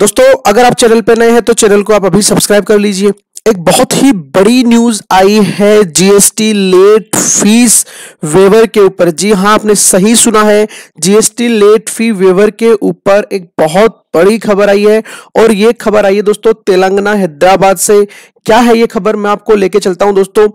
दोस्तों अगर आप चैनल पर नए हैं तो चैनल को आप अभी सब्सक्राइब कर लीजिए एक बहुत ही बड़ी न्यूज आई है जीएसटी लेट फीस वेवर के ऊपर जी हां आपने सही सुना है जीएसटी लेट फी वेवर के ऊपर एक बहुत बड़ी खबर आई है और ये खबर आई है दोस्तों तेलंगाना हैदराबाद से क्या है ये खबर मैं आपको लेके चलता हूं दोस्तों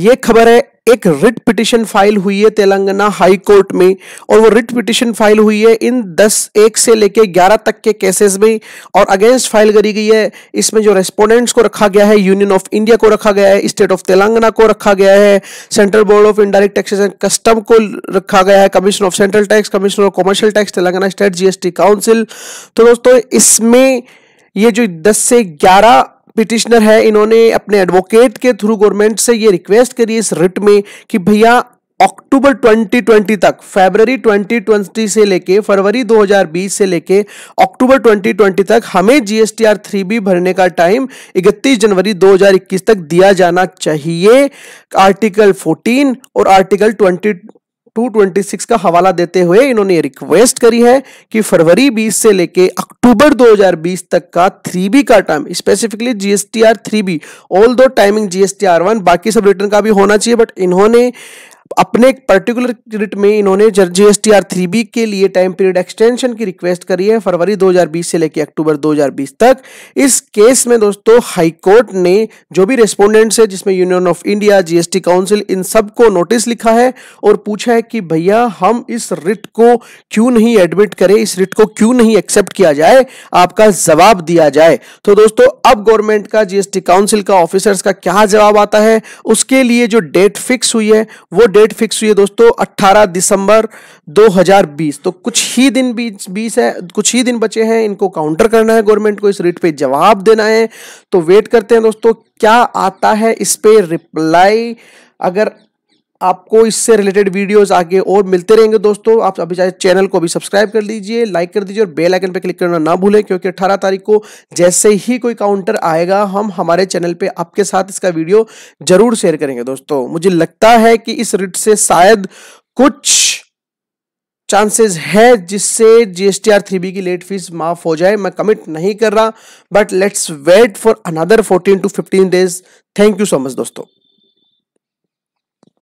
ये खबर है एक रिट पिटिशन फाइल हुई है तेलंगाना हाई कोर्ट में और वो रिट पिटिशन फाइल हुई है इन 10 एक से लेके 11 तक के केसेस में और अगेंस्ट फाइल करी गई है इसमें जो रेस्पोंडेंट्स को रखा गया है यूनियन ऑफ इंडिया को रखा गया है स्टेट ऑफ तेलंगाना को रखा गया है central board of indirect taxes and custom को रखा गया है commissioner of central tax commissioner of commercial tax Telangana state GST council तो दोस्तों इसमें ये जो 10 से 11 पिटिशनर है इन्होंने अपने एडवोकेट के थ्रू गवर्नमेंट से ये रिक्वेस्ट करी इस रिट में कि भैया अक्टूबर 2020 तक फरवरी 2020 से लेके फरवरी 2020 से लेके अक्टूबर 2020 तक हमें जीएसटीआर थ्री बी भरने का टाइम 31 जनवरी 2021 तक दिया जाना चाहिए आर्टिकल 14 और आर्टिकल 226 का हवाला देते हुए इन्होंने रिक्वेस्ट करी है कि फरवरी 20 से लेके अक्टूबर 2020 तक का 3B का time specifically GSTR 3B all दो टाइमिंग जीएसटीआर वन बाकी सब रिटर्न का भी होना चाहिए बट इन्होंने अपने एक पर्टिकुलर क्रेडिट में इन्होंने आर थ्री बी के लिए टाइम पीरियड एक्सटेंशन की रिक्वेस्ट करी है फरवरी 2020 से लेकर अक्टूबर 2020 तक इस केस में दोस्तों हाईकोर्ट ने जो भी रेस्पोंडेंट्स है जिसमें union of India GST council इन सबको नोटिस लिखा है और पूछा है कि भैया हम इस रिट को क्यों नहीं एडमिट करें इस रिट को क्यों नहीं एक्सेप्ट किया जाए आपका जवाब दिया जाए तो दोस्तों अब गवर्नमेंट का जीएसटी काउंसिल का ऑफिसर्स का क्या जवाब आता है उसके लिए जो डेट फिक्स हुई है वो डेट फिक्स हुई है दोस्तों 18 दिसंबर 2020 तो कुछ ही दिन बीच बीस है कुछ ही दिन बचे हैं इनको काउंटर करना है गवर्नमेंट को इस रेट पे जवाब देना है तो वेट करते हैं दोस्तों क्या आता है इस पे रिप्लाई अगर आपको इससे रिलेटेड वीडियोस आगे और मिलते रहेंगे दोस्तों आप अभी चाहे चैनल को भी सब्सक्राइब कर लीजिए लाइक कर दीजिए और बेल आइकन पर क्लिक करना ना भूलें क्योंकि 18 तारीख को जैसे ही कोई काउंटर आएगा हम हमारे चैनल पे आपके साथ इसका वीडियो जरूर शेयर करेंगे दोस्तों मुझे लगता है कि इस रिट से शायद कुछ चांसेस है जिससे जीएसटीआर थ्री बी की लेट फीस माफ हो जाए मैं कमिट नहीं कर रहा but let's wait for another fourteen to fifteen days thank you so much दोस्तों